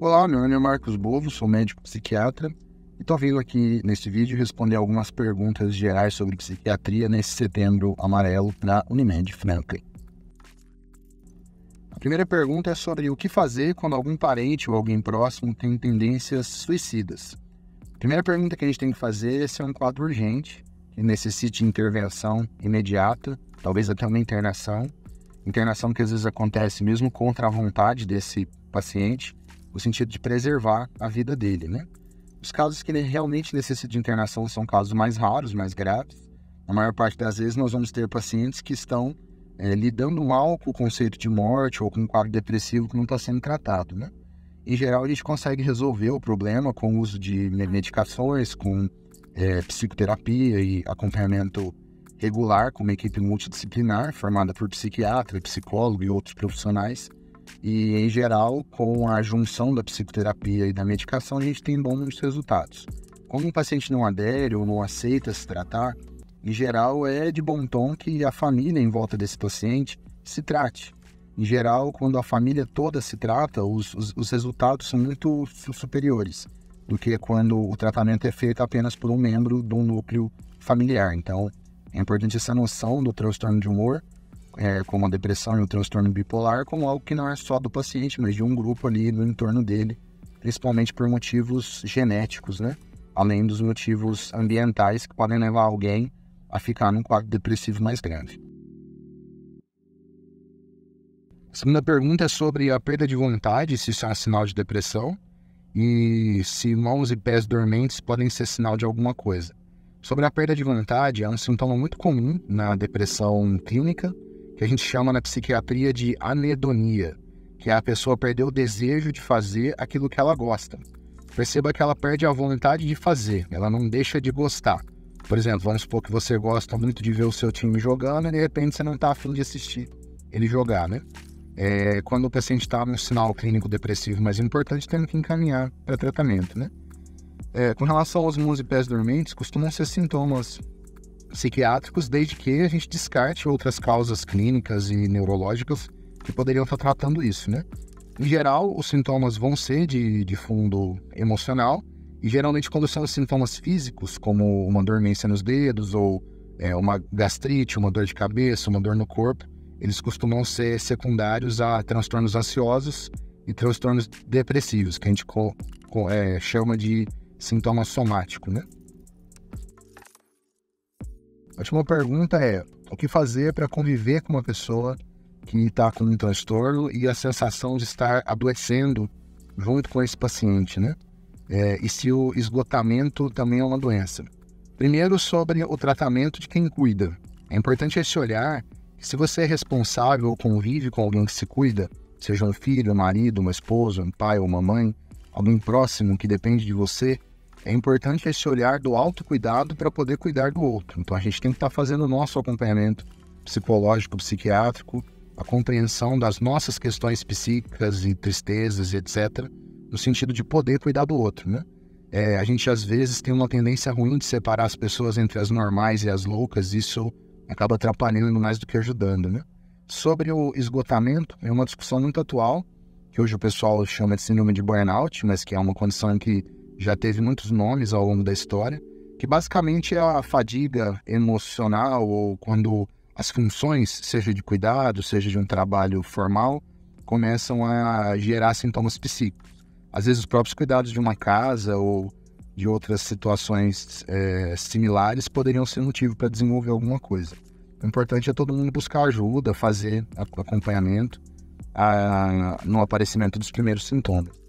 Olá, meu nome é Marcos Bovo, sou médico psiquiatra e estou vindo aqui neste vídeo responder algumas perguntas gerais sobre psiquiatria nesse setembro amarelo na Unimed Franklin. A primeira pergunta é sobre o que fazer quando algum parente ou alguém próximo tem tendências suicidas. A primeira pergunta que a gente tem que fazer é se é um quadro urgente e necessite intervenção imediata, talvez até uma internação. Internação que às vezes acontece mesmo contra a vontade desse paciente, no sentido de preservar a vida dele, né? Os casos que ele realmente necessita de internação são casos mais raros, mais graves. A maior parte das vezes, nós vamos ter pacientes que estão é, lidando mal com o conceito de morte ou com um quadro depressivo que não está sendo tratado, né? Em geral, a gente consegue resolver o problema com o uso de medicações, com é, psicoterapia e acompanhamento regular com uma equipe multidisciplinar formada por psiquiatra, psicólogo e outros profissionais. E, em geral, com a junção da psicoterapia e da medicação, a gente tem bons resultados. Quando um paciente não adere ou não aceita se tratar, em geral é de bom tom que a família em volta desse paciente se trate. Em geral, quando a família toda se trata, os, os, os resultados são muito superiores do que quando o tratamento é feito apenas por um membro de um núcleo familiar. Então, é importante essa noção do transtorno de humor, é, como a depressão e o transtorno bipolar, como algo que não é só do paciente, mas de um grupo ali no entorno dele, principalmente por motivos genéticos, né? Além dos motivos ambientais que podem levar alguém a ficar num quadro depressivo mais grave. A segunda pergunta é sobre a perda de vontade, se isso é um sinal de depressão e se mãos e pés dormentes podem ser sinal de alguma coisa. Sobre a perda de vontade, é um sintoma muito comum na depressão clínica, que a gente chama na psiquiatria de anedonia, que é a pessoa perder o desejo de fazer aquilo que ela gosta. Perceba que ela perde a vontade de fazer, ela não deixa de gostar. Por exemplo, vamos supor que você gosta muito de ver o seu time jogando e de repente você não está afim de assistir ele jogar, né? É, quando o paciente está no sinal clínico depressivo mais é importante, tendo que encaminhar para tratamento, né? É, com relação aos mãos e pés dormentes, costumam ser sintomas psiquiátricos, desde que a gente descarte outras causas clínicas e neurológicas que poderiam estar tá tratando isso, né? Em geral, os sintomas vão ser de, de fundo emocional, e geralmente quando são sintomas físicos, como uma dormência nos dedos, ou é, uma gastrite, uma dor de cabeça, uma dor no corpo, eles costumam ser secundários a transtornos ansiosos e transtornos depressivos, que a gente co, co, é, chama de sintoma somático, né? A última pergunta é: o que fazer para conviver com uma pessoa que está com um transtorno e a sensação de estar adoecendo junto com esse paciente, né? É, e se o esgotamento também é uma doença. Primeiro, sobre o tratamento de quem cuida. É importante esse olhar se você é responsável ou convive com alguém que se cuida, seja um filho, um marido, uma esposa, um pai ou uma mãe, alguém próximo que depende de você, é importante esse olhar do autocuidado para poder cuidar do outro. Então a gente tem que estar tá fazendo o nosso acompanhamento psicológico, psiquiátrico, a compreensão das nossas questões psíquicas e tristezas, etc., no sentido de poder cuidar do outro, né? É, a gente às vezes tem uma tendência ruim de separar as pessoas entre as normais e as loucas, isso acaba atrapalhando mais do que ajudando, né? Sobre o esgotamento, é uma discussão muito atual, que hoje o pessoal chama de síndrome de burnout, mas que é uma condição que já teve muitos nomes ao longo da história, que basicamente é a fadiga emocional ou quando as funções, seja de cuidado, seja de um trabalho formal, começam a gerar sintomas psíquicos. Às vezes os próprios cuidados de uma casa ou de outras situações é, similares poderiam ser motivo para desenvolver alguma coisa. O importante é todo mundo buscar ajuda, fazer acompanhamento a, no aparecimento dos primeiros sintomas.